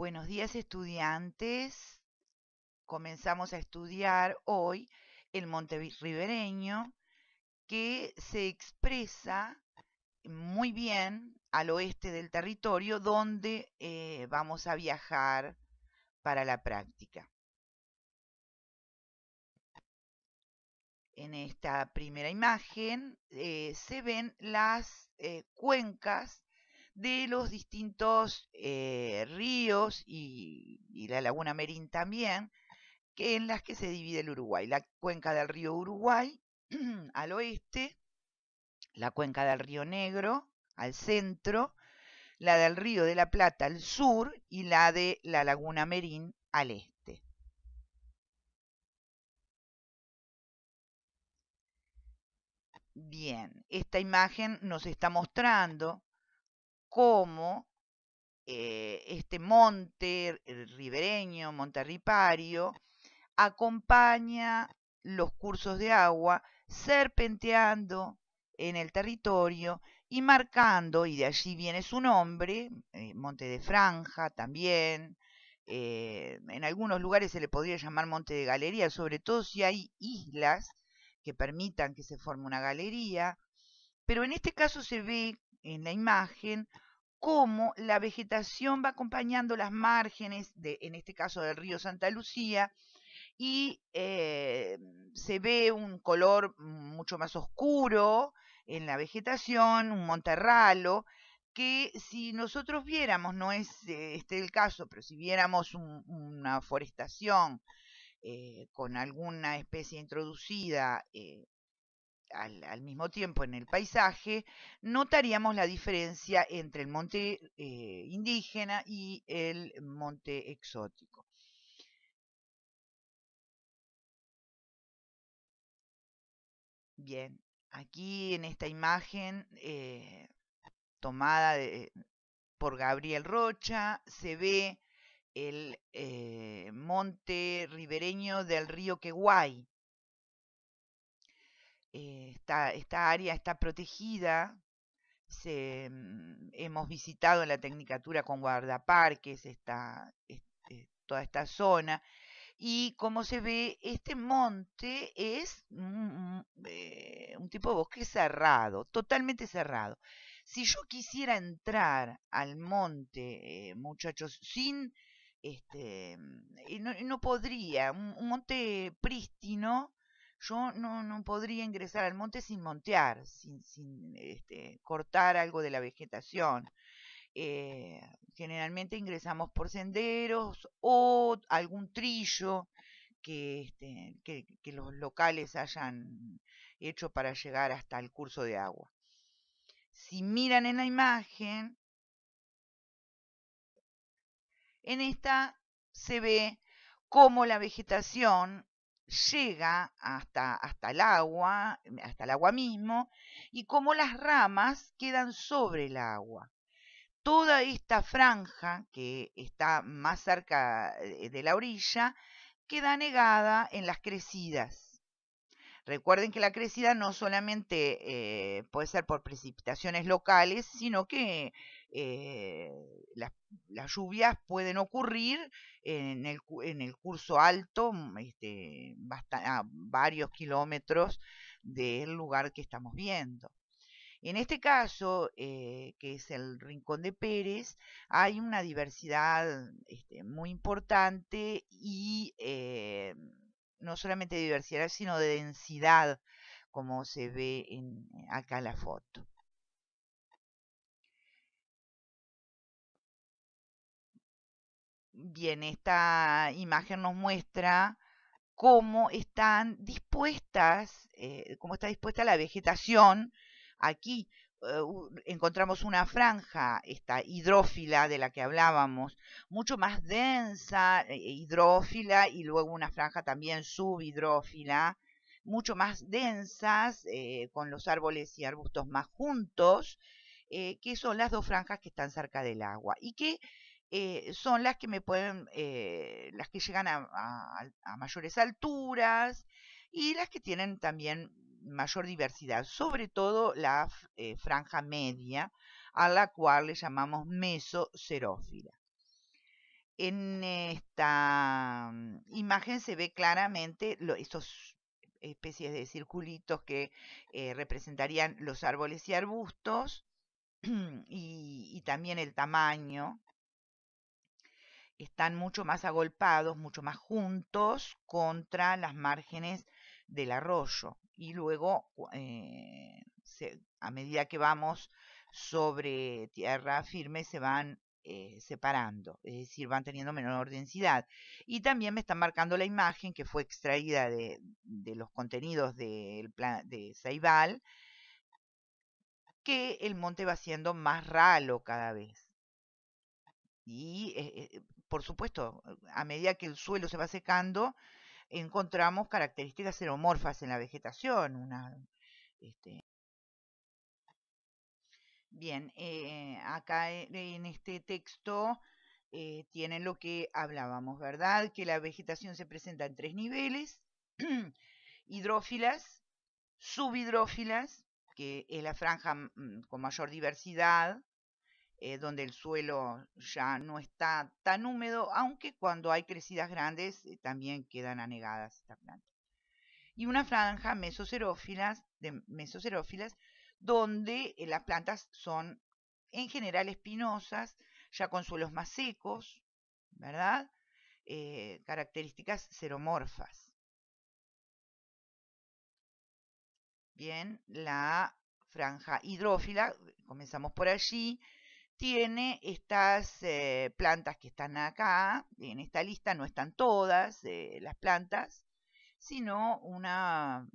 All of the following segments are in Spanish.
Buenos días estudiantes. Comenzamos a estudiar hoy el monte ribereño que se expresa muy bien al oeste del territorio donde eh, vamos a viajar para la práctica. En esta primera imagen eh, se ven las eh, cuencas de los distintos eh, ríos y, y, la laguna Merín también, que, en las que se divide el Uruguay. La cuenca del río Uruguay al oeste, la cuenca del río Negro al centro, la del río de la Plata al sur y la de la laguna Merín al este. Bien, esta imagen nos está mostrando cómo eh, este monte ribereño, ripario, acompaña los cursos de agua serpenteando en el territorio y marcando, y de allí viene su nombre, eh, Monte de Franja también, eh, en algunos lugares se le podría llamar Monte de Galería, sobre todo si hay islas que permitan que se forme una galería, pero en este caso se ve en la imagen cómo la vegetación va acompañando las márgenes, de, en este caso del río Santa Lucía, y eh, se ve un color mucho más oscuro en la vegetación, un monterralo, que si nosotros viéramos, no es eh, este el caso, pero si viéramos una forestación eh, con alguna especie introducida al, mismo tiempo en el paisaje, notaríamos la diferencia entre el monte eh, indígena y el monte exótico. Bien, aquí en esta imagen eh, tomada por Gabriel Rocha se ve el eh, monte ribereño del río Queguay eh, esta, área está protegida. Se, mm, hemos visitado en la Tecnicatura con guardaparques eh, toda esta zona. Y como se ve, este monte es eh, un, tipo de bosque cerrado, totalmente cerrado. Si yo quisiera entrar al monte, muchachos, sin, este, mm, no, podría, un monte prístino, yo no, podría ingresar al monte sin montear, sin, este, cortar algo de la vegetación. Eh, generalmente ingresamos por senderos o algún trillo este, que, que los locales hayan hecho para llegar hasta el curso de agua. Si miran en la imagen, en esta se ve cómo la vegetación llega hasta, hasta el agua, em, hasta el agua mismo, y como las ramas quedan sobre el agua. Toda esta franja que está más cerca eh, de la orilla queda negada en las crecidas. Recuerden que la crecida no solamente eh, puede ser por precipitaciones locales, sino que eh, las, lluvias pueden ocurrir en el, curso alto, mm, este, a varios kilómetros del lugar que estamos viendo. En este caso, eh, que es el Rincón de Pérez, hay una diversidad este, muy importante y eh, no solamente de diversidad, sino de densidad, como se ve en, acá en la foto. bien, esta imagen nos muestra cómo están dispuestas, eh, cómo está dispuesta la vegetación. Aquí eh, encontramos una franja, esta hidrófila de la que hablábamos, mucho más densa, eh, hidrófila, y luego una franja también subhidrófila, mucho más densas, con los árboles y arbustos más juntos, que son las dos franjas que están cerca del agua y que eh, son las que me pueden, eh, las que llegan a, mayores alturas y las que tienen también mayor diversidad, sobre todo la eh, franja media, a la cual le llamamos mesocerófila. En esta mm, imagen se ve claramente esas especies de circulitos que representarían los árboles y arbustos y también el tamaño están mucho más agolpados, mucho más juntos contra las márgenes del arroyo. Y luego, eh, a medida que vamos sobre tierra firme, se van eh, separando, es decir, van teniendo menor densidad. Y también me está marcando la imagen que fue extraída de, los contenidos del plan de Saibal, que el monte va siendo más ralo cada vez. Y eh, por supuesto, a medida que el suelo se va secando, encontramos características seromorfas en la vegetación. Este Bien, eh, acá e, en este texto eh, tienen lo que hablábamos, ¿verdad? Que la vegetación se presenta en tres niveles, hidrófilas, subhidrófilas, que es la franja mm, con mayor diversidad, eh, donde el suelo ya no está tan húmedo, aunque cuando hay crecidas grandes eh, también quedan anegadas estas plantas. Y una franja mesocerófilas, de donde eh, las plantas son en general espinosas, ya con suelos más secos, ¿verdad? características seromorfas. Bien, la franja hidrófila, comenzamos por allí, tiene estas eh, plantas que están acá, en esta lista no están todas eh, las plantas, sino una,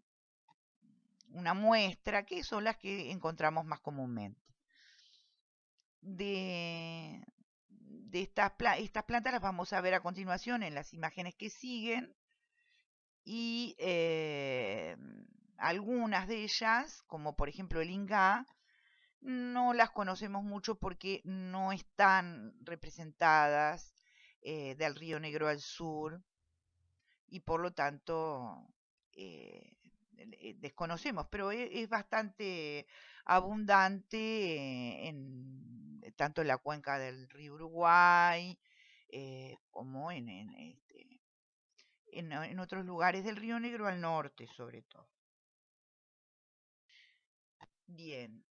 muestra que son las que encontramos más comúnmente. De, estas, estas plantas las vamos a ver a continuación en las imágenes que siguen y eh, algunas de ellas, como por ejemplo el inga, no las conocemos mucho porque no están representadas eh, del Río Negro al sur y por lo tanto eh, eh, desconocemos, pero e, es, bastante abundante en, tanto en la cuenca del río Uruguay como en, en, este, en otros lugares del río Negro al norte sobre todo. Bien,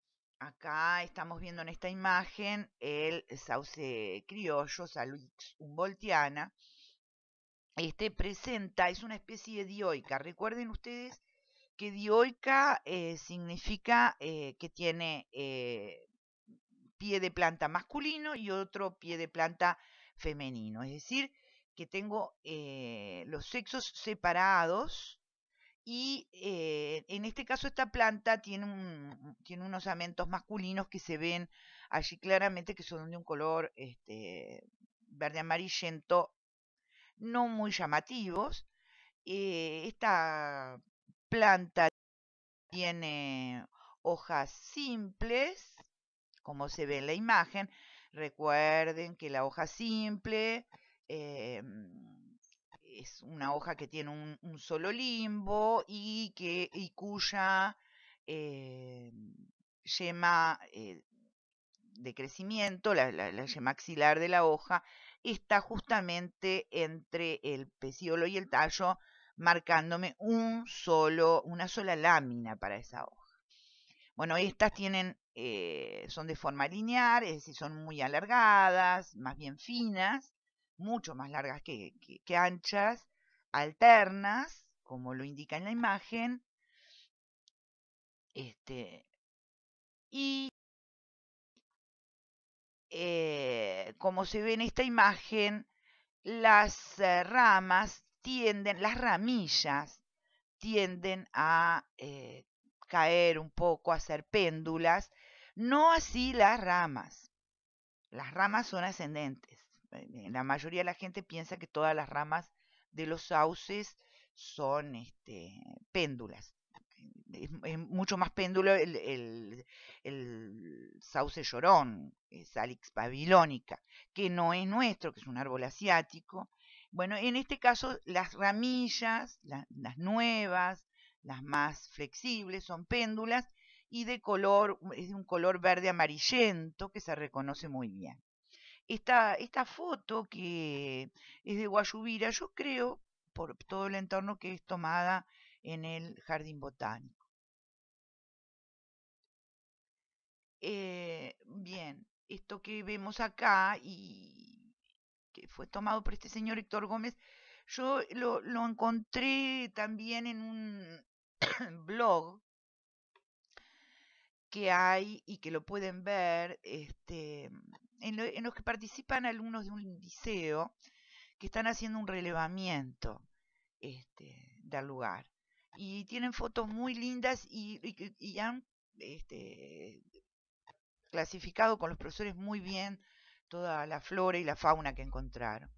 Acá estamos viendo en esta imagen el sauce criollo, Salix umboltiana. Este presenta, es una especie de dioica. Recuerden ustedes que dioica eh, significa eh, que tiene eh, pie de planta masculino y otro pie de planta femenino. Es decir, que tengo los sexos separados y eh, en este caso esta planta tiene, tiene unos amentos masculinos que se ven allí claramente que son de un color este, verde amarillento, no muy llamativos. Eh, esta planta tiene hojas simples, como se ve en la imagen. Recuerden que la hoja simple em, es una hoja que tiene un, solo limbo y, que, y cuya eh, yema eh, de crecimiento, la, yema axilar de la hoja, está justamente entre el pecíolo y el tallo, marcándome un solo, una sola lámina para esa hoja. Bueno, estas tienen, eh, son de forma lineal, es decir, son muy alargadas, más bien finas, mucho más largas que, anchas, alternas, como lo indica en la imagen, este, y eh, como se ve en esta imagen, las eh, ramas tienden, las ramillas tienden a eh, caer un poco, a ser péndulas, no así las ramas. Las ramas son ascendentes. Eh, eh, la mayoría de la gente piensa que todas las ramas de los sauces son este, péndulas. Es, mucho más péndulo el, sauce llorón, eh, Salix babilónica, que no es nuestro, que es un árbol asiático. Bueno, en este caso las ramillas, las nuevas, las más flexibles, son péndulas y de color, es de un color verde amarillento que se reconoce muy bien. Esta, foto que es de Guayubira, yo creo, por todo el entorno que es tomada en el jardín botánico. Eh, bien, esto que vemos acá y que fue tomado por este señor Héctor Gómez, yo lo, lo encontré también en un blog que hay y que lo pueden ver este, en, los que participan alumnos de un liceo que están haciendo un relevamiento este, del lugar. Y tienen fotos muy lindas y, han este, clasificado con los profesores muy bien toda la flora y la fauna que encontraron.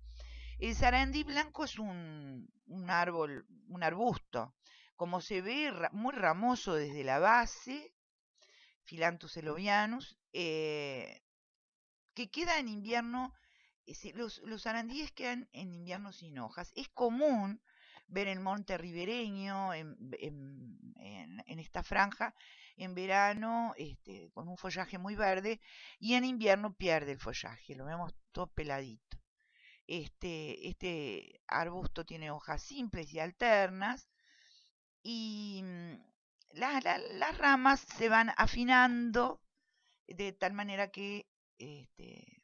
El zarandí blanco es un, árbol, un arbusto, como se ve muy ramoso desde la base, Philanthus elovianus, eh, que queda en invierno, eh, los, los arandíes quedan en invierno sin hojas. Es común ver el monte ribereño, en, esta franja, en verano este, con un follaje muy verde y en invierno pierde el follaje, lo vemos todo peladito. Este, este arbusto tiene hojas simples y alternas y mm, las ramas se van afinando de tal manera que este,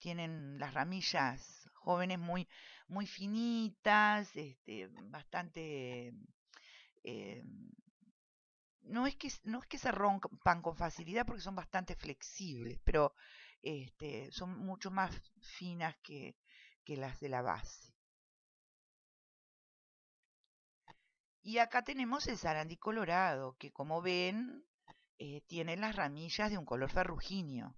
tienen las ramillas jóvenes muy, muy finitas, este, bastante... Eh, no es, que, no es que se rompan con facilidad porque son bastante flexibles, pero este, son mucho más finas que, que las de la base. Y acá tenemos el sarandí colorado, que como ven, eh, tiene las ramillas de un color ferruginio.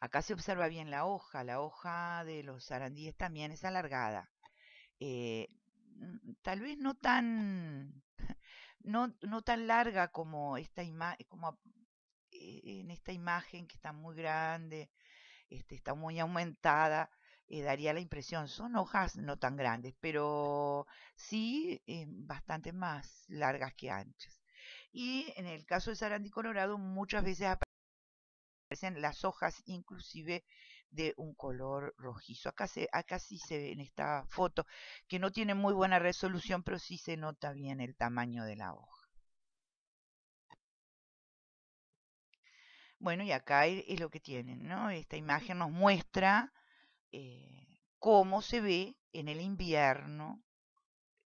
Acá se observa bien la hoja, la hoja de los arandíes también es alargada. Eh, mm, tal vez no tan, no, tan larga como, esta como eh, en esta imagen que está muy grande, este, está muy aumentada, eh, daría la impresión, son hojas no tan grandes, pero sí bastante más largas que anchas. Y en el caso del Sarandí Colorado muchas veces las hojas inclusive de un color rojizo. Acá, se, acá sí se ve en esta foto que no tiene muy buena resolución, pero sí se nota bien el tamaño de la hoja. Bueno, y acá e, es lo que tienen, ¿no? Esta imagen nos muestra eh, cómo se ve en el invierno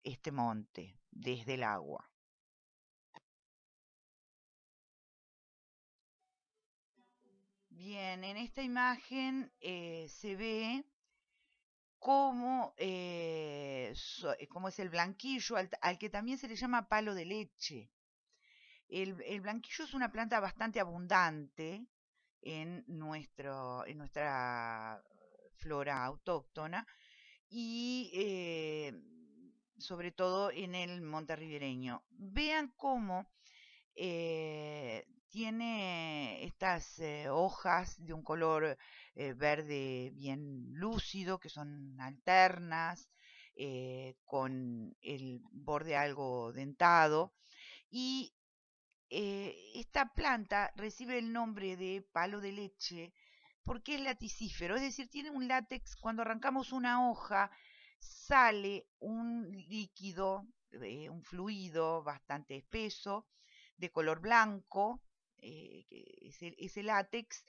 este monte desde el agua. Bien, en esta imagen eh, se ve eh, eh, cómo, es el blanquillo, al, que también se le llama palo de leche. El, blanquillo es una planta bastante abundante en, nuestro, en nuestra flora autóctona y sobre todo en el monte ribereño. Vean cómo tiene estas eh, hojas de un color eh, verde bien lúcido, que son alternas, eh, con el borde algo dentado. Y esta planta recibe el nombre de palo de leche porque es laticífero, es decir, tiene un látex, cuando arrancamos una hoja, sale un líquido, un fluido bastante espeso, de color blanco, eh, ese, látex,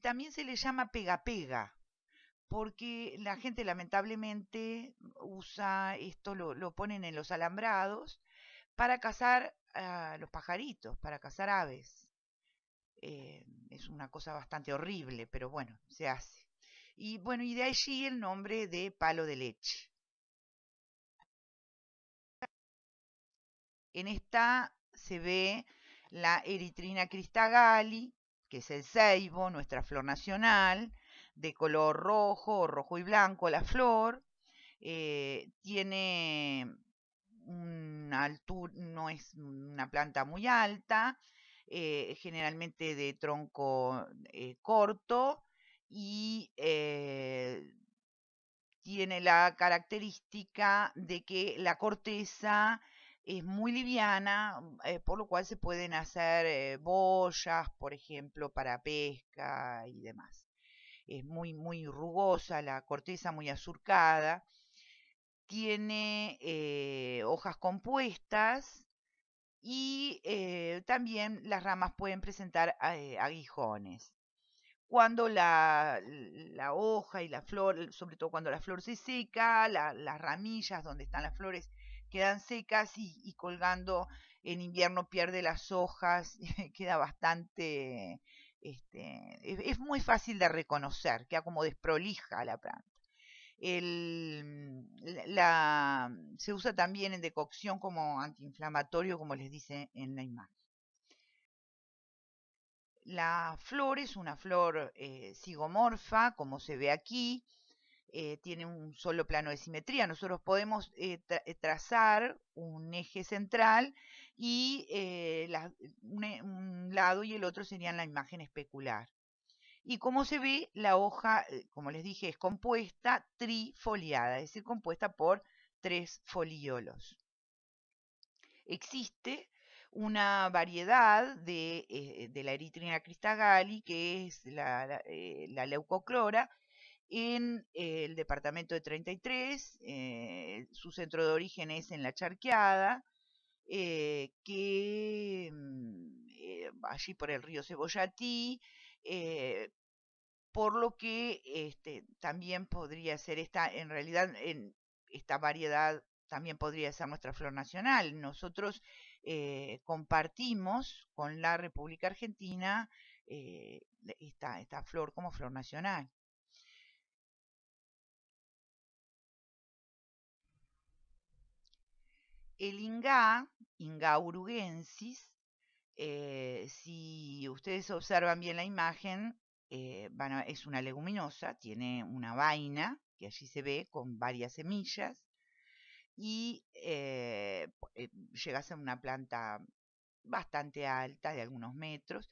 también se le llama pega-pega, porque la gente lamentablemente usa esto, lo, ponen en los alambrados para cazar a los pajaritos, para cazar aves. Eh, es una cosa bastante horrible, pero bueno, se hace. Y bueno, y de allí el nombre de palo de leche. En esta se ve la eritrina cristagali, que es el ceibo, nuestra flor nacional, de color rojo, rojo y blanco la flor, eh, tiene una altura, no es una planta muy alta, eh, generalmente de tronco eh, corto y tiene la característica de que la corteza es muy liviana, mm, eh, por lo cual se pueden hacer eh, boyas, por ejemplo, para pesca y demás. Es muy, muy rugosa, la corteza muy azurcada, tiene eh, hojas compuestas y también las ramas pueden presentar aguijones. Cuando la, hoja y la flor, sobre todo cuando la flor se seca, las ramillas donde están las flores quedan secas y, colgando en invierno pierde las hojas, queda bastante, este, es, muy fácil de reconocer, queda como desprolija la planta. la, se usa también en decocción como antiinflamatorio, como les dice en la imagen. La flor es una flor eh, zigomorfa, como se ve aquí, eh, tiene un solo plano de simetría. Nosotros podemos eh, eh, trazar un eje central y e, un, lado y el otro serían la imagen especular. Y como se ve, la hoja, como les dije, es compuesta trifoliada, es decir, compuesta por tres foliolos. Existe una variedad de, la eritrina cristagali, que es la leucoclora, en el departamento de 33, eh, su centro de origen es en La Charqueada, eh, que mm, eh, allí por el río Cebollatí, por lo que este, también podría ser esta, en realidad, esta variedad también podría ser nuestra flor nacional. Nosotros compartimos con la República Argentina esta flor como flor nacional. El inga ingá uruguensis, eh, si ustedes observan bien la imagen, eh, es una leguminosa, tiene una vaina que allí se ve con varias semillas y eh, llega a ser una planta bastante alta, de algunos metros,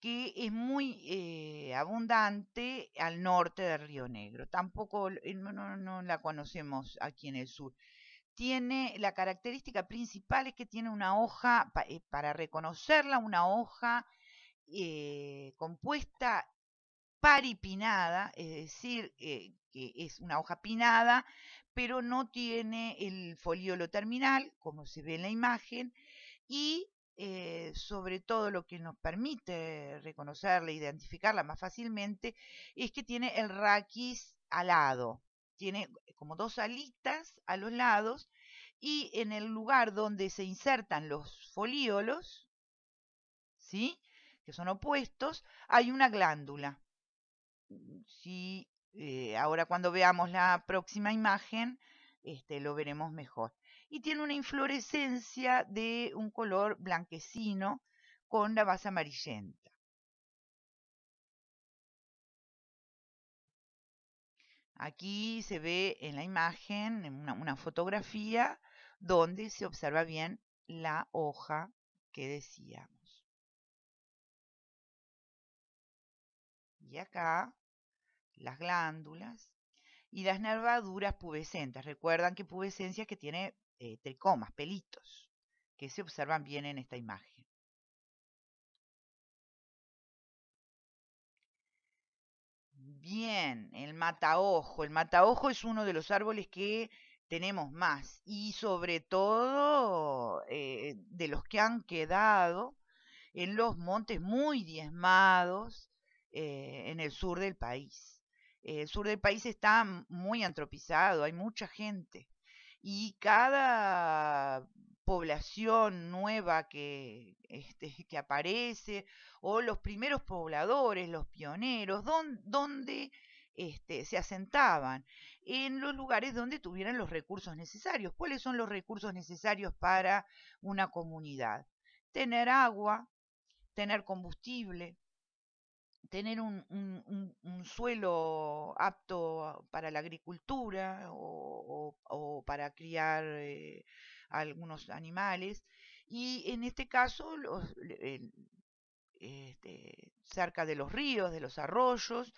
que es muy abundante al norte del Río Negro. Tampoco no, la conocemos aquí en el sur tiene la característica principal es que tiene una hoja, eh, para reconocerla, una hoja eh, compuesta paripinada, es decir, eh, que es una hoja pinada, pero no tiene el foliolo terminal, como se ve en la imagen, y sobre todo lo que nos permite reconocerla, identificarla más fácilmente, es que tiene el raquis alado, tiene eh, como dos alitas a los lados y en el lugar donde se insertan los folíolos, ¿sí? que son opuestos, hay una glándula. Mm, si eh, ahora cuando veamos la próxima imagen, este, lo veremos mejor. Y tiene una inflorescencia de un color blanquecino con la base amarillenta. Aquí se ve en la imagen una, una fotografía donde se observa bien la hoja que decíamos. Y acá las glándulas y las nervaduras pubescentes. Recuerdan que pubescencia es que tiene eh, tricomas, pelitos, que se observan bien en esta imagen. Bien, el mataojo. El mataojo es uno de los árboles que tenemos más y sobre todo eh, de los que han quedado en los montes muy diezmados eh, en el sur del país. El sur del país está muy antropizado, hay mucha gente y cada población nueva que, este, que aparece, o los primeros pobladores, los pioneros, dónde donde este, se asentaban, en los lugares donde tuvieran los recursos necesarios. ¿Cuáles son los recursos necesarios para una comunidad? Tener agua, tener combustible, tener un, suelo apto para la agricultura o, para criar eh, algunos animales. Y en este caso, los, este, cerca de los ríos, de los arroyos,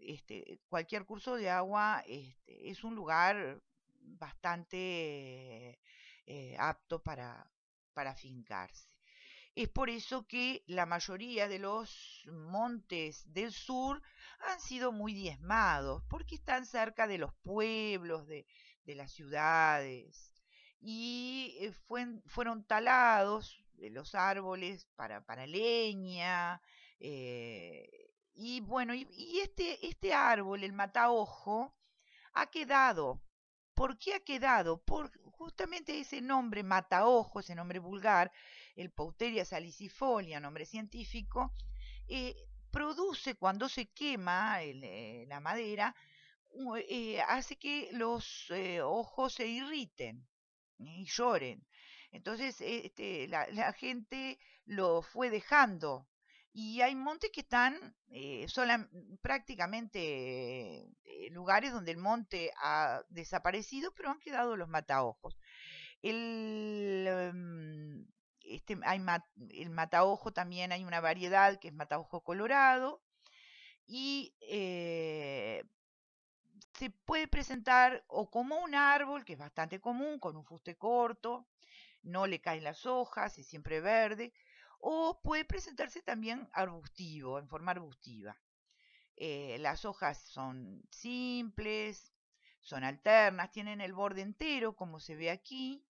este, cualquier curso de agua este, es un lugar bastante eh, apto para, para fincarse. Es por eso que la mayoría de los montes del sur han sido muy diezmados, porque están cerca de los pueblos, de las ciudades y eh, fueron talados los árboles para, leña. Eh, y bueno, y, este, este árbol, el mataojo, ha quedado. ¿Por qué ha quedado? Por justamente ese nombre mataojo, ese nombre vulgar, el Pouteria salicifolia, nombre científico, eh, produce cuando se quema el, la madera, hace que los ojos se irriten y lloren. Entonces, este, la, gente lo fue dejando. Y hay montes que están eh, prácticamente eh, lugares donde el monte ha desaparecido, pero han quedado los mataojos. El, em, este, mataojo también hay una variedad que es mataojo colorado. Y eh, se puede presentar o como un árbol, que es bastante común, con un fuste corto, no le caen las hojas, es siempre verde, o puede presentarse también arbustivo, en forma arbustiva. Eh, las hojas son simples, son alternas, tienen el borde entero, como se ve aquí,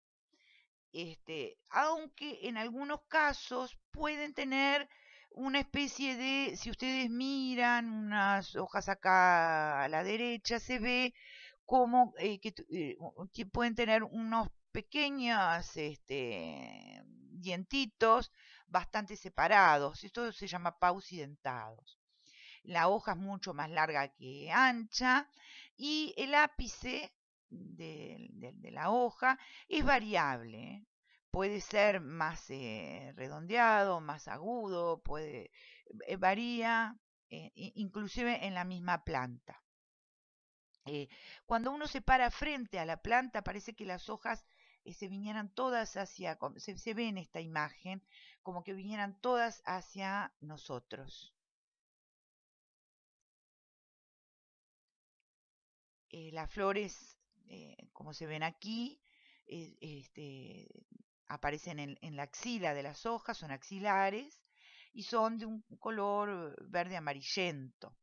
este, aunque en algunos casos pueden tener una especie de, si ustedes miran unas hojas acá a la derecha, se ve como eh, eh, que, pueden tener unos pequeños este, dientitos bastante separados. Esto se llama pausidentados. La hoja es mucho más larga que ancha y el ápice de la hoja es variable puede ser más eh, redondeado, más agudo, puede, eh, varía eh, inclusive en la misma planta. cuando uno se para frente a la planta, parece que las hojas se vinieran todas hacia, se, se ve en esta imagen, como que vinieran todas hacia nosotros. las flores, como se ven aquí, este, aparecen en, la axila de las hojas, son axilares y son de un color verde amarillento.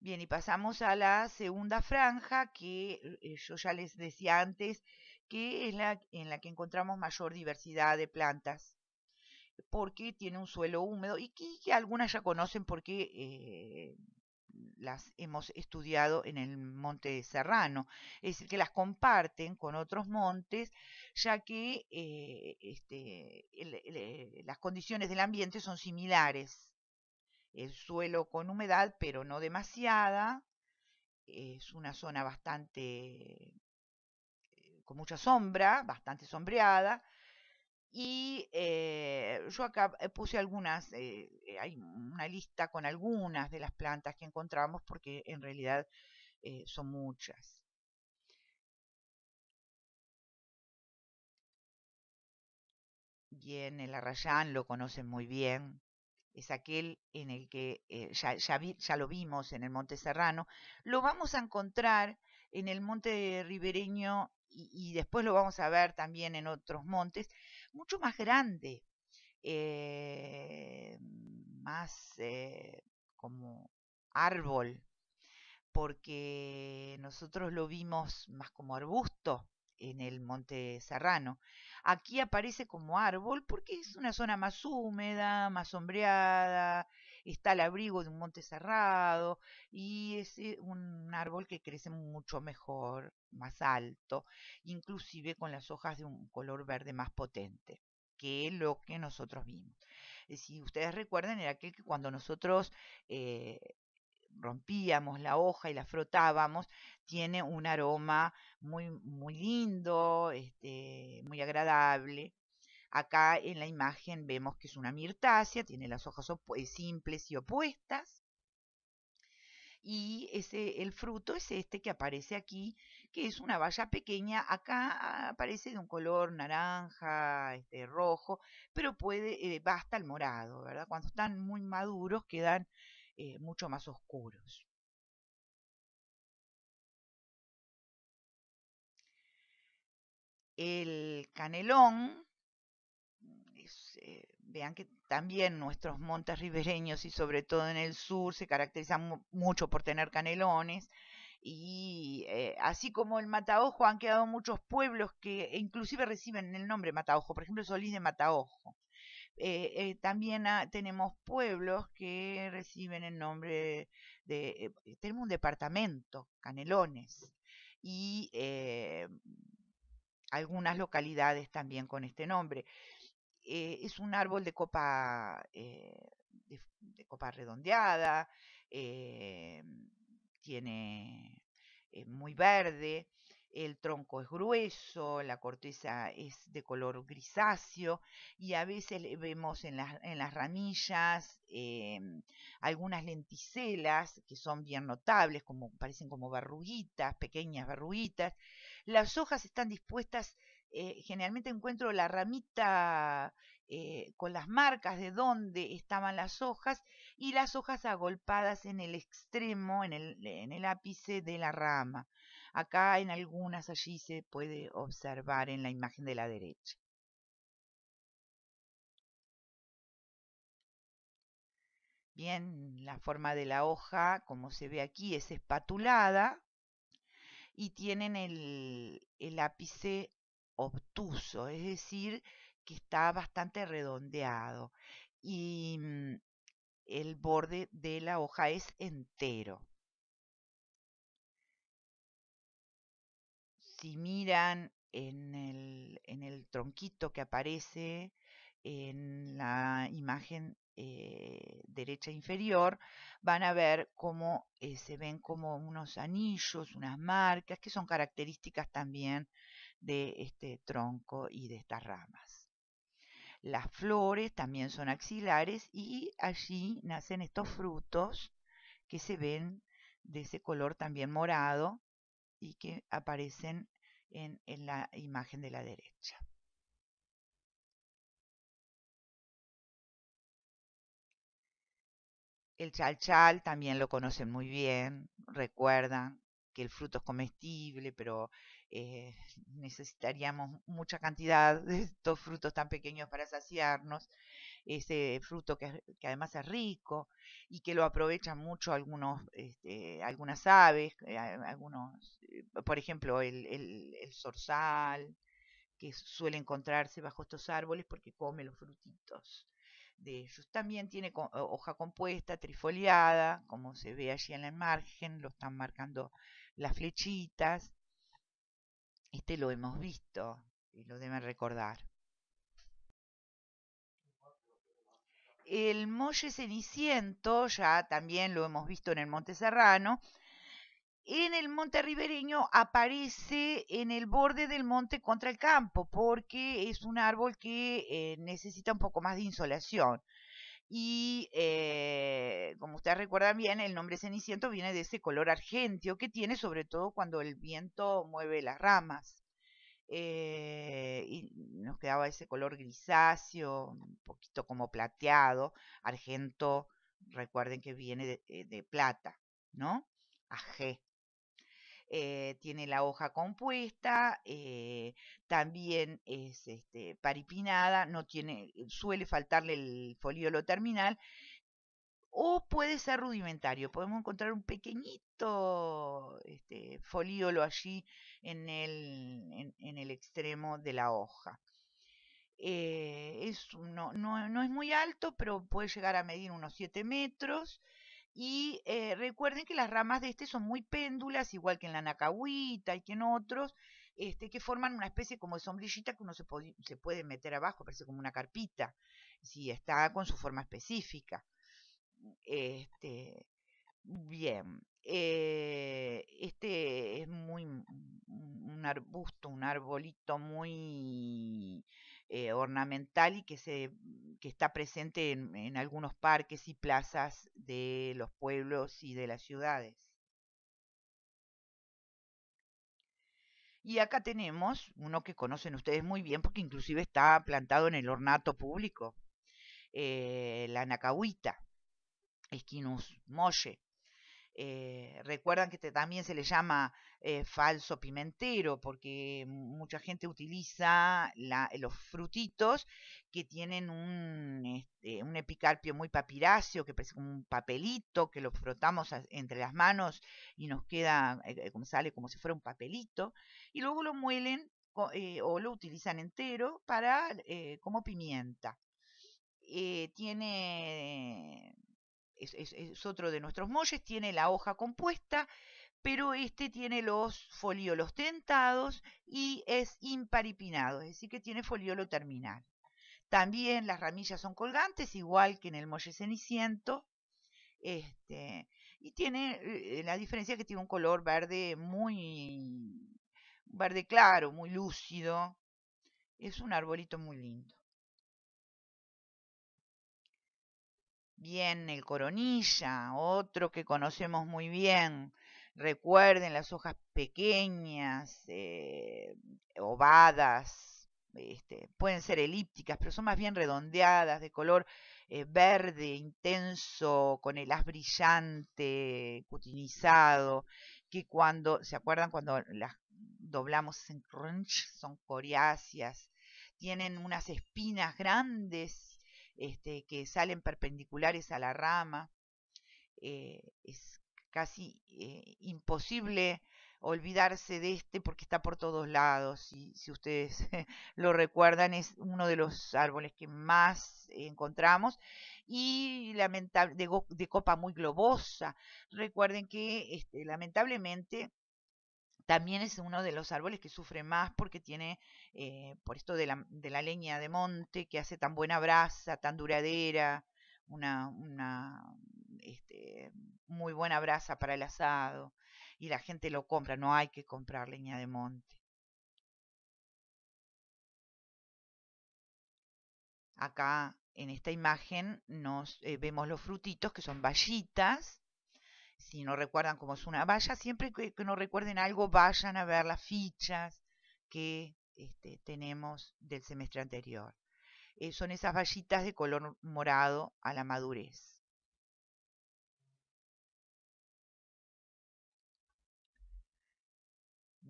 Bien, y pasamos a la segunda franja que eh, eh, yo ya les decía antes, que es la en la que encontramos mayor diversidad de plantas, porque tiene un suelo húmedo y que, algunas ya conocen porque eh, las hemos estudiado en el monte Serrano, es decir, que las comparten con otros montes, ya que eh, este, eh, las condiciones del ambiente son similares. El suelo con humedad, pero no demasiada, es una zona bastante eh, con mucha sombra, bastante sombreada, y eh, yo acá eh, puse algunas, eh, hay una lista con algunas de las plantas que encontramos porque en realidad son muchas. Bien, el arrayán lo conocen muy bien, es aquel en el que ya, ya, lo vimos en el Monte Serrano, lo vamos a encontrar en el Monte Ribereño y después lo vamos a ver también en otros montes, mucho más grande, eh, más eh, como árbol, porque nosotros lo vimos más como arbusto en el Monte Serrano. Aquí aparece como árbol porque es una zona más húmeda, más sombreada, está al abrigo de un monte cerrado y es eh, un árbol que crece mucho mejor, más alto, inclusive con las hojas de un color verde más potente que lo que nosotros vimos. Eh, si ustedes recuerdan, era aquel que cuando nosotros eh, rompíamos la hoja y la frotábamos, tiene un aroma muy, muy lindo, este, muy agradable, Acá en la imagen vemos que es una mirtácea, tiene las hojas eh, simples y opuestas. Y ese, el fruto es este que aparece aquí, que es una valla pequeña. Acá aparece de un color naranja, este, rojo, pero puede, va eh, hasta el morado, ¿verdad? Cuando están muy maduros quedan eh, mucho más oscuros. El canelón vean que también nuestros montes ribereños y sobre todo en el sur se caracterizan mucho por tener canelones. Y eh, así como el Mataojo han quedado muchos pueblos que e inclusive reciben el nombre Mataojo, por ejemplo Solís de Mataojo. Eh, eh, también tenemos pueblos que reciben el nombre de... tenemos un departamento, Canelones, y algunas localidades también con este nombre. Eh, es un árbol de copa, eh, de, copa redondeada, eh, tiene muy verde, el tronco es grueso, la corteza es de color grisáceo y a veces vemos en las, ramillas algunas lenticelas que son bien notables, como, parecen como barruguitas, pequeñas verruguitas. Las hojas están dispuestas eh, generalmente encuentro la ramita eh, con las marcas de donde estaban las hojas y las hojas agolpadas en el extremo, en el, ápice de la rama. Acá en algunas allí se puede observar en la imagen de la derecha. Bien, la forma de la hoja, como se ve aquí, es espatulada y tienen el, el ápice obtuso, es decir, que está bastante redondeado y mm, el borde de la hoja es entero. Si miran en el, en el tronquito que aparece en la imagen eh, derecha inferior, van a ver cómo eh, se ven como unos anillos, unas marcas, que son características también de este tronco y de estas ramas. Las flores también son axilares y allí nacen estos frutos que se ven de ese color también morado y que aparecen en, en la imagen de la derecha. El chalchal también lo conocen muy bien, recuerdan que el fruto es comestible, pero eh, necesitaríamos mucha cantidad de estos frutos tan pequeños para saciarnos, ese fruto que, además es rico y que lo aprovechan mucho algunos, este, algunas aves, eh, algunos, eh, por ejemplo, el, el, zorzal, que suele encontrarse bajo estos árboles porque come los frutitos de ellos. También tiene hoja compuesta, trifoliada, como se ve allí en la margen, lo están marcando las flechitas. Este lo hemos visto y lo deben recordar. El molle ceniciento, ya también lo hemos visto en el Monte Serrano. En el monte ribereño aparece en el borde del monte contra el campo, porque es un árbol que eh, necesita un poco más de insolación. Y eh, como ustedes recuerdan bien, el nombre ceniciento viene de ese color argentio que tiene sobre todo cuando el viento mueve las ramas. Eh, y nos quedaba ese color grisáceo, un poquito como plateado. Argento, recuerden que viene de, eh, plata, ¿no? Ajé. Eh, tiene la hoja compuesta, eh, también es este, paripinada, no tiene, suele faltarle el folíolo terminal, o puede ser rudimentario. Podemos encontrar un pequeñito este, folíolo allí en el, en, el extremo de la hoja. Eh, no, no, es muy alto, pero puede llegar a medir unos 7 metros. Y eh, recuerden que las ramas de este son muy péndulas, igual que en la nacahuita y que en otros, este, que forman una especie como de sombrillita que uno se, puede, se puede meter abajo, parece como una carpita, si está con su forma específica. Este, bien, eh, este es muy un arbusto, un arbolito muy eh, ornamental y que, se, está presente en, en algunos parques y plazas de los pueblos y de las ciudades. Y acá tenemos uno que conocen ustedes muy bien porque inclusive está plantado en el ornato público, eh, la nacahuita, esquinus molle, eh, recuerdan que también se le llama eh, falso pimentero porque mucha gente utiliza los frutitos que tienen un, este, un epicarpio muy papiráceo, que parece como un papelito, que lo frotamos entre las manos y nos queda, eh, como sale como si fuera un papelito, y luego lo muelen o lo utilizan entero para, como pimienta. tiene es, otro de nuestros molles, tiene la hoja compuesta, pero este tiene los foliolos tentados y es imparipinado, es decir, que tiene foliolo terminal. También las ramillas son colgantes, igual que en el molle ceniciento. Este, y tiene eh, la diferencia que tiene un color verde muy verde claro, muy lúcido. Es un arbolito muy lindo. bien el coronilla, otro que conocemos muy bien. Recuerden las hojas pequeñas, eh, ovadas, este, pueden ser elípticas, pero son más bien redondeadas, de color eh, verde intenso, con el haz brillante, cutinizado, que cuando, ¿se acuerdan cuando las doblamos en crunch? Son coriáceas, tienen unas espinas grandes este, que salen perpendiculares a la rama. Eh, es casi eh, imposible olvidarse de este porque está por todos lados. Y si ustedes lo recuerdan, es uno de los árboles que más encontramos y de, copa muy globosa. Recuerden que este, lamentablemente también es uno de los árboles que sufre más porque tiene, eh, por esto de la, leña de monte, que hace tan buena brasa, tan duradera, una, este, muy buena brasa para el asado, y la gente lo compra, no hay que comprar leña de monte. Acá en esta imagen nos eh, vemos los frutitos que son vallitas si no recuerdan cómo es una valla, siempre que, no recuerden algo, vayan a ver las fichas que este, tenemos del semestre anterior. Eh, son esas vallitas de color morado a la madurez.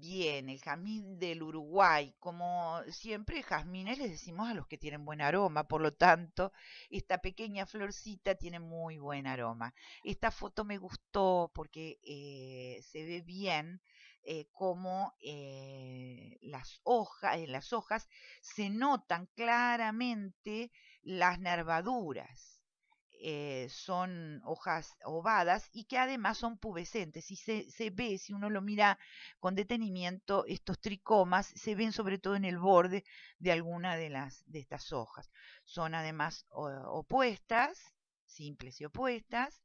bien, el jazmín del Uruguay. Como siempre, jazmines les decimos a los que tienen buen aroma, por lo tanto, esta pequeña florcita tiene muy buen aroma. Esta foto me gustó porque eh, se ve bien eh, cómo eh, las hojas, en las hojas se notan claramente las nervaduras. Eh, son hojas ovadas y que además son pubescentes. Y se, ve, si uno lo mira con detenimiento, estos tricomas se ven sobre todo en el borde de alguna de, de estas hojas. Son además opuestas, simples y opuestas.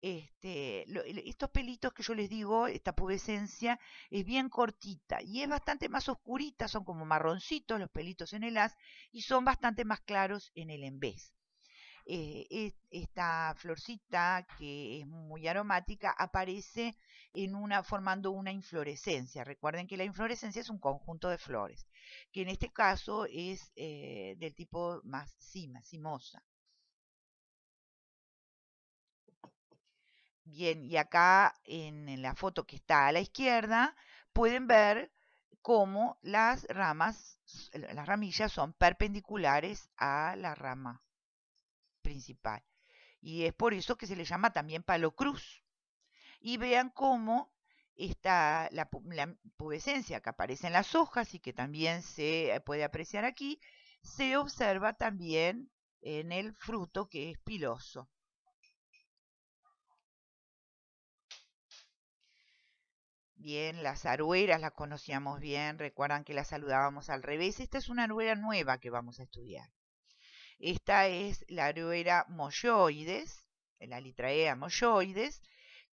Este, estos pelitos que yo les digo, esta pubescencia es bien cortita y es bastante más oscurita, son como marroncitos los pelitos en el haz y son bastante más claros en el embés. Eh, esta florcita, que es muy aromática, aparece en una, formando una inflorescencia. Recuerden que la inflorescencia es un conjunto de flores, que en este caso es eh, del tipo más cima, cimosa. Bien, y acá en la foto que está a la izquierda pueden ver cómo las ramas, las ramillas son perpendiculares a la rama principal. Y es por eso que se le llama también palo cruz. Y vean cómo está la, pubescencia que aparece en las hojas y que también se eh, puede apreciar aquí, se observa también en el fruto que es piloso. Bien, las arueras las conocíamos bien, recuerdan que las saludábamos al revés. Esta es una aruera nueva que vamos a estudiar. Esta es la aruera moyoides, la litraea moyoides,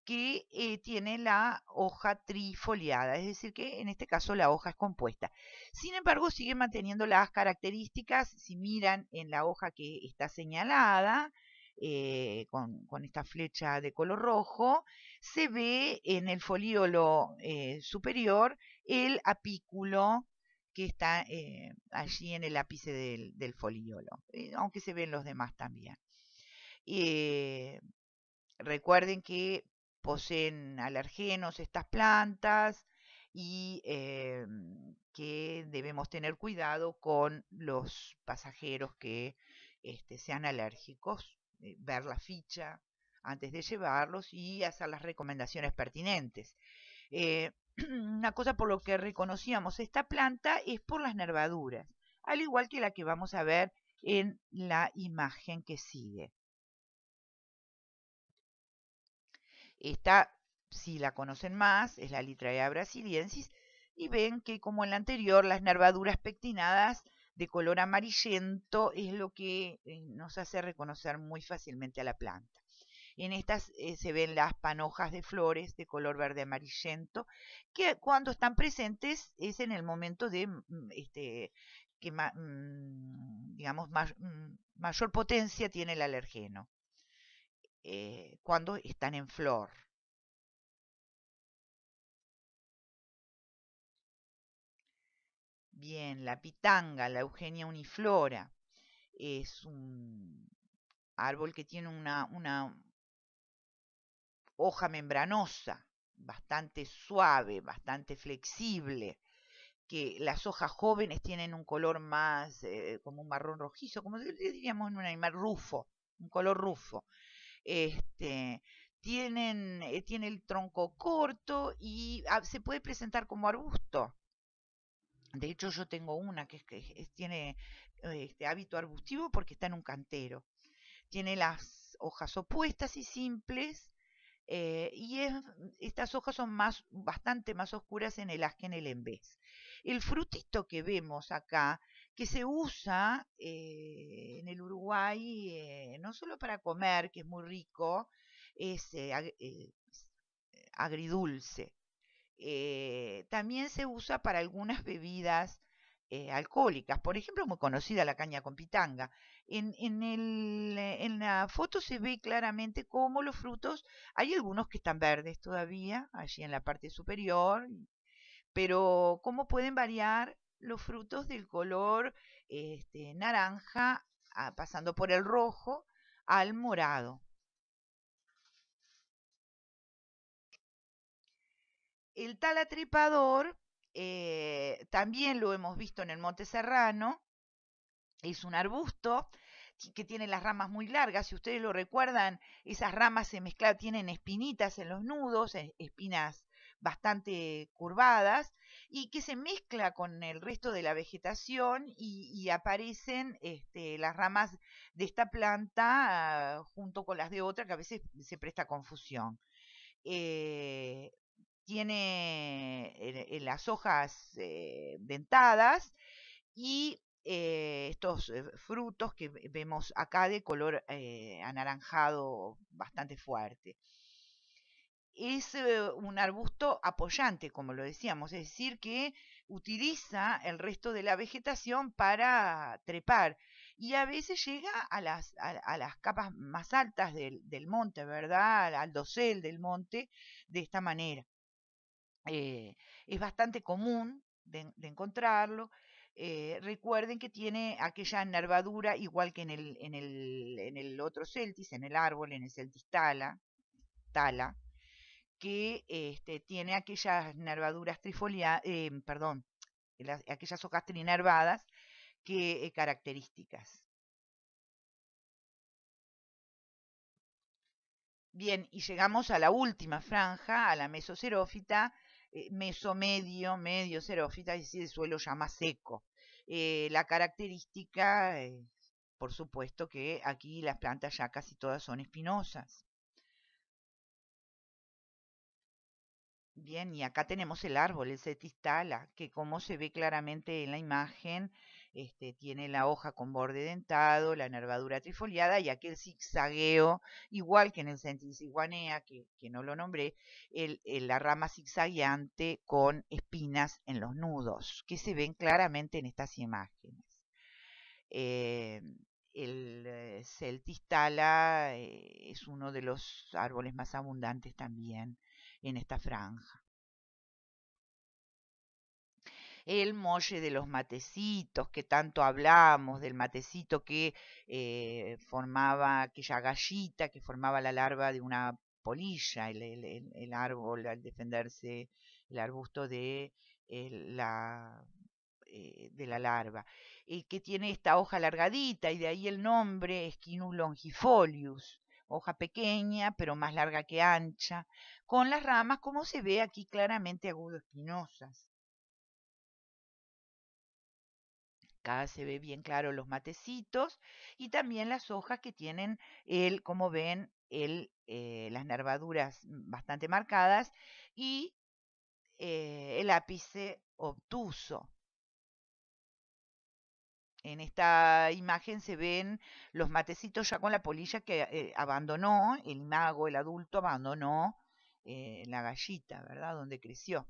que eh, tiene la hoja trifoliada, es decir, que en este caso la hoja es compuesta. Sin embargo, sigue manteniendo las características, si miran en la hoja que está señalada, eh, con, esta flecha de color rojo, se ve en el folíolo eh, superior el apículo que está eh, allí en el ápice del, del foliolo, eh, aunque se ven los demás también. Eh, recuerden que poseen alergenos estas plantas y que debemos tener cuidado con los pasajeros que este, sean alérgicos, ver la ficha antes de llevarlos y hacer las recomendaciones pertinentes. Eh, una cosa por lo que reconocíamos esta planta es por las nervaduras, al igual que la que vamos a ver en la imagen que sigue. Esta, si la conocen más, es la Litraea brasiliensis y ven que como en la anterior, las nervaduras pectinadas de color amarillento es lo que eh, nos hace reconocer muy fácilmente a la planta. En estas eh, se ven las panojas de flores de color verde amarillento, que cuando están presentes es en el momento de mm, mm, este, que mm, digamos, mayor potencia tiene el alergeno, eh, cuando están en flor. Bien, la pitanga, la Eugenia uniflora, es un árbol que tiene una, una hoja membranosa, bastante suave, bastante flexible, que las hojas jóvenes tienen un color más eh, como un marrón rojizo, como diríamos en un animal rufo, un color rufo. Este, tienen, eh, tiene el tronco corto y ah, se puede presentar como arbusto. De hecho, yo tengo una que, que tiene eh, este, hábito arbustivo porque está en un cantero. Tiene las hojas opuestas y simples eh, y estas hojas son bastante más oscuras en el as que en el embés. El frutito que vemos acá, que se usa eh, en el Uruguay eh, no solo para comer, que es muy rico, es agridulce. también se usa para algunas bebidas alcohólicas. Por ejemplo, muy conocida la caña con pitanga, eh, en, la foto se ve claramente cómo los frutos, hay algunos que están verdes todavía, allí en la parte superior, pero cómo pueden variar los frutos del color este, naranja, ah, pasando por el rojo, al morado. El tala eh, también lo hemos visto en el Monte Serrano, es un arbusto que tiene las ramas muy largas, si ustedes lo recuerdan, esas ramas se mezclan, tienen espinitas en los nudos, e, espinas bastante curvadas, y que se mezcla con el resto de la vegetación y, aparecen este, las ramas de esta planta ah, junto con las de otra, que a veces se presta confusión. Eh, tiene eh, las hojas eh, dentadas y eh, estos eh, frutos que vemos acá de color eh, anaranjado bastante fuerte. Es un arbusto apoyante, como lo decíamos, es decir, que utiliza el resto de la vegetación para trepar y a veces llega a las, a, las capas más altas del, del, monte, ¿verdad? Al dosel del monte de esta manera. es bastante común de encontrarlo eh, recuerden que tiene aquella nervadura igual que en el, otro celtis, en el árbol, en el celtis tala, que este, tiene aquellas nervaduras trifoliadas, eh, perdón, aquellas hojas trinervadas que eh, características. Bien, y llegamos a la última franja, a la mesocerófita, eh, meso medio, medio xerófita, es decir, el suelo ya más seco. Eh, la característica, eh, por supuesto, que aquí las plantas ya casi todas son espinosas. Bien, y acá tenemos el árbol, el cetistala, que como se ve claramente en la imagen, este, tiene la hoja con borde dentado, la nervadura trifoliada y aquel zigzagueo, igual que en el ciguanea, que, que no lo nombré, la rama zigzagueante con espinas en los nudos, que se ven claramente en estas imágenes. Em, el eh, celtistala eh, es uno de los árboles más abundantes también en esta franja el molle de los matecitos, que tanto hablamos, del matecito que eh, formaba aquella gallita, que formaba la larva de una polilla, el, árbol al defenderse, el arbusto de eh, la eh, de la larva, El que tiene esta hoja alargadita y de ahí el nombre Esquinus longifolius, hoja pequeña pero más larga que ancha, con las ramas como se ve aquí claramente agudo espinosas. Acá se ve bien claro los matecitos y también las hojas que tienen el, como ven, el, eh, las nervaduras mm, bastante marcadas y eh, el ápice obtuso. En esta imagen se ven los matecitos ya con la polilla que eh, abandonó, el mago, el adulto abandonó la gallita, ¿verdad? Donde creció.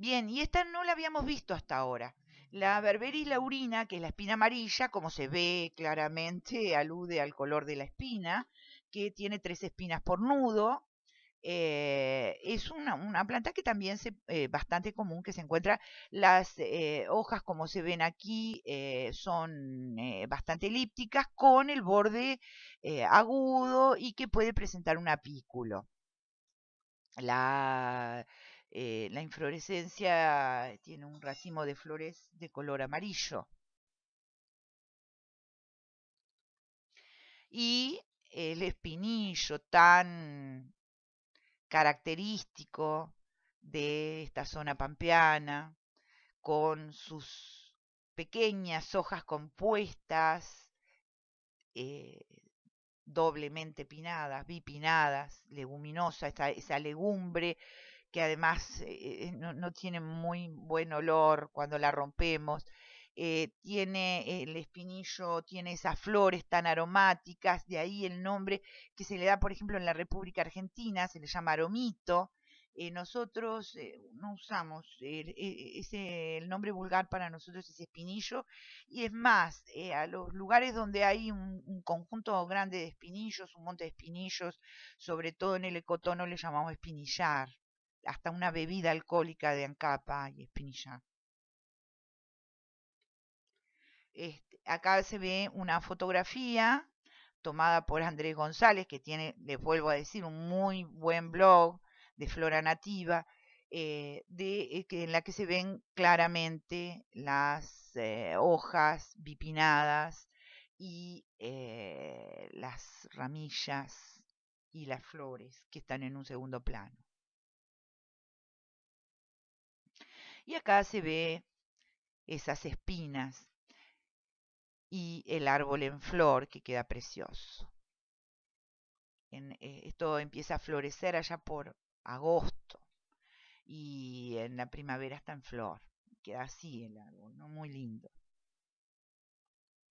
Bien, y esta no la habíamos visto hasta ahora. La berberis laurina, que es la espina amarilla, como se ve claramente, alude al color de la espina, que tiene tres espinas por nudo. Eh, es una, planta que también es eh, bastante común, que se encuentra. Las eh, hojas, como se ven aquí, son bastante elípticas, con el borde agudo y que puede presentar un apículo. La eh, la inflorescencia tiene un racimo de flores de color amarillo. Y el espinillo tan característico de esta zona pampeana, con sus pequeñas hojas compuestas, eh, doblemente pinadas, bipinadas, leguminosa, esa legumbre que además eh, eh, no, tiene muy buen olor cuando la rompemos. Eh, tiene el espinillo, tiene esas flores tan aromáticas, de ahí el nombre que se le da, por ejemplo, en la República Argentina, se le llama aromito. nosotros no usamos e, e, ese, el nombre vulgar para nosotros es espinillo y es más a los lugares donde hay un, conjunto grande de espinillos un monte de espinillos sobre todo en el ecotono le llamamos espinillar hasta una bebida alcohólica de Ancapa y espinilla. Este, acá se ve una fotografía tomada por Andrés González, que tiene, les vuelvo a decir, un muy buen blog de flora nativa, eh, eh, en la que se ven claramente las eh, hojas bipinadas y las ramillas y las flores que están en un segundo plano. Y acá se ve esas espinas y el árbol en flor que queda precioso. Eh, esto empieza a florecer allá por agosto y en la primavera está en flor. Queda así el árbol, ¿no? muy lindo.